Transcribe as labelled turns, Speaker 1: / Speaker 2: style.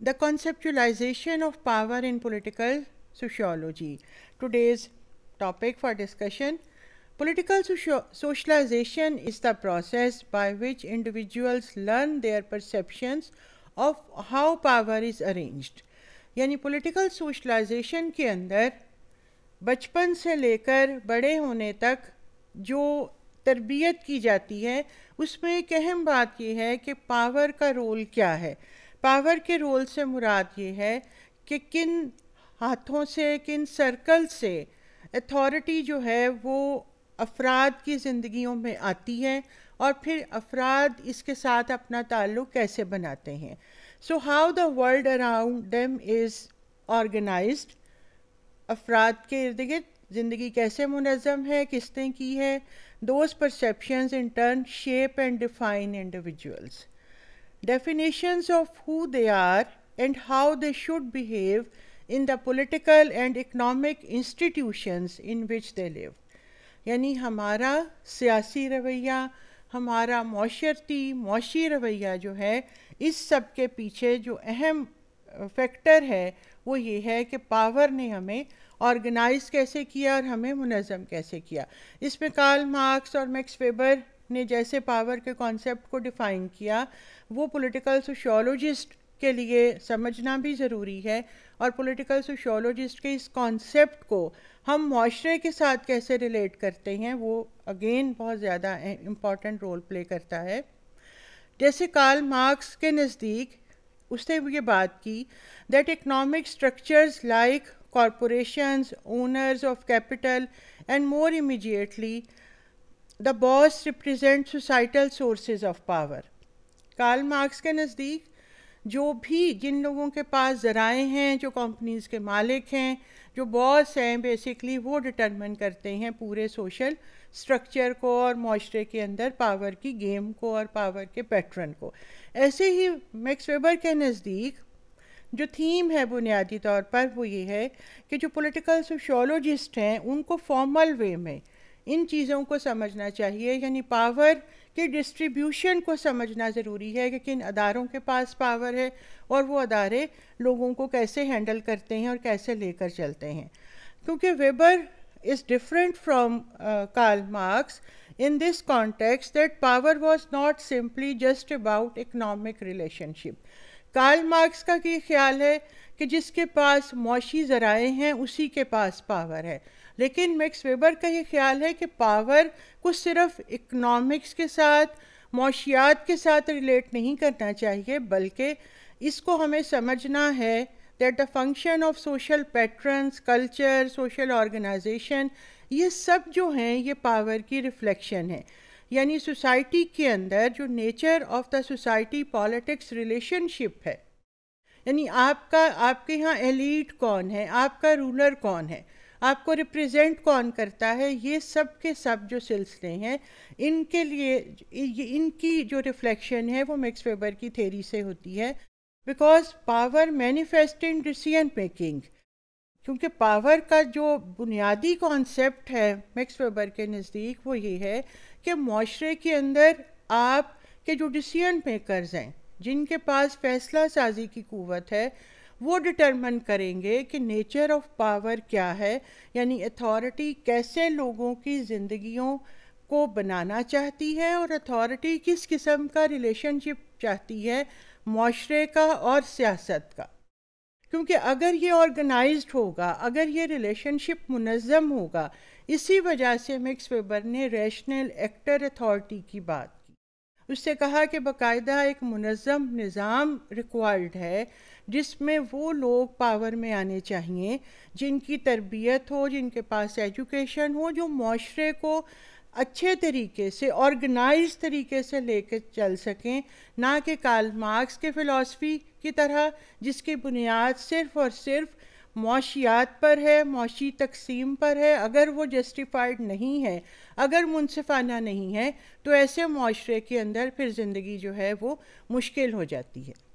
Speaker 1: the conceptualization of power in political sociology. Today's topic for discussion Political socialization is the process by which individuals learn their perceptions of how power is arranged. यानी political socialization के अंदर बचपन से लेकर बड़े होने तक जो तरबियत की जाती है उसमें एक अहम बात यह है कि पावर का रोल क्या है पावर के रोल से मुराद ये है कि किन हाथों से किन सर्कल से अथॉरिटी जो है वो अफराद की ज़िंदगियों में आती है और फिर अफराद इसके साथ अपना ताल्लुक़ कैसे बनाते हैं so how the world around them is organise अफराद के इर्द गिर्द ज़िंदगी कैसे मुनज़म है किसने की है those perceptions in turn shape and define individuals definitions of who they are and how they should behave in the political and economic institutions in which they live. यानी हमारा सियासी रवैया हमारा माशरती माशी रवैया जो है इस सब के पीछे जो अहम फैक्टर है वो ये है कि पावर ने हमें ऑर्गेनाइज कैसे किया और हमें मुनज़म कैसे किया इसमें कार्ल मार्क्स और मैक्स वेबर ने जैसे पावर के कॉन्सेप्ट को डिफ़ाइन किया वो पॉलिटिकल सोशोलॉजिस्ट के लिए समझना भी ज़रूरी है और पॉलिटिकल सोशोलॉजिस्ट के इस कॉन्सेप्ट को हम माशरे के साथ कैसे रिलेट करते हैं वो अगेन बहुत ज़्यादा इम्पॉर्टेंट रोल प्ले करता है जैसे कार्ल मार्क्स के नज़दीक उसने ये बात की that economic structures like corporations owners of capital and more immediately the boss represent societal sources of power Karl Marx के नज़दीक जो भी जिन लोगों के पास ज़राए हैं जो कंपनीज़ के मालिक हैं जो बॉस हैं बेसिकली वो डिटर्मन करते हैं पूरे सोशल स्ट्रक्चर को और माशरे के अंदर पावर की गेम को और पावर के पैटर्न को ऐसे ही मैक्स वेबर के नज़दीक जो थीम है बुनियादी तौर पर वो ये है कि जो पॉलिटिकल सोशोलॉजिस्ट हैं उनको फॉर्मल वे में इन चीज़ों को समझना चाहिए यानी पावर के डिस्ट्रीब्यूशन को समझना ज़रूरी है कि किन अदारों के पास पावर है और वो अदारे लोगों को कैसे हैंडल करते हैं और कैसे लेकर चलते हैं क्योंकि Weber is different from Karl Marx in this context that power was not simply just about economic relationship Karl Marx का ये ख्याल है कि जिसके पास मौशी ज़राए हैं उसी के पास पावर है लेकिन मैक्स वेबर का ये ख्याल है कि पावर को सिर्फ इकनॉमिक्स के साथ मौशियात के साथ रिलेट नहीं करना चाहिए बल्कि इसको हमें समझना है that the function of social patterns culture social organisation ये सब जो हैं ये पावर की रिफ्लेक्शन है यानी सोसाइटी के अंदर जो nature of the society politics relationship है यानी आपका आपके यहाँ एलीट कौन है आपका रूलर कौन है आपको रिप्रेजेंट कौन करता है ये सब के सब जो सिलसिले हैं इनके लिए इनकी जो रिफ्लेक्शन है वो मिक्स वेबर की थेरी से होती है because power manifest in decision making क्योंकि पावर का जो बुनियादी कॉन्सेप्ट है मैक्स वेबर के नज़दीक वो ये है कि माशरे के अंदर आप के जो डिसीजन मेकर्स हैं जिनके पास फैसला साजी की क़वत है वो डिटर्मन करेंगे कि नेचर ऑफ पावर क्या है यानी अथॉरिटी कैसे लोगों की ज़िंदगियों को बनाना चाहती है और अथॉरिटी किस किस्म का रिलेशनशिप चाहती है माशरे का और सियासत का क्योंकि अगर ये ऑर्गेनाइज्ड होगा अगर ये रिलेशनशिप मुनज़म होगा इसी वजह से मिक्स वेबर ने रैशनल एक्टर अथॉरिटी की बात की उससे कहा कि बाकायदा एक मुनज़म निज़ाम रिक्वायर्ड है जिसमें वो लोग पावर में आने चाहिए जिनकी तरबियत हो जिनके पास एजुकेशन हो जो माशरे को अच्छे तरीके से ऑर्गेनाइज तरीके से लेकर चल सकें ना कि कार्ल मार्क्स के फ़िलासफ़ी की तरह जिसकी बुनियाद सिर्फ़ और सिर्फ मौशियात पर है मौशी तकसीम पर है अगर वो जस्टिफाइड नहीं है अगर मुनफाना नहीं है तो ऐसे माशरे के अंदर फिर ज़िंदगी जो है वो मुश्किल हो जाती है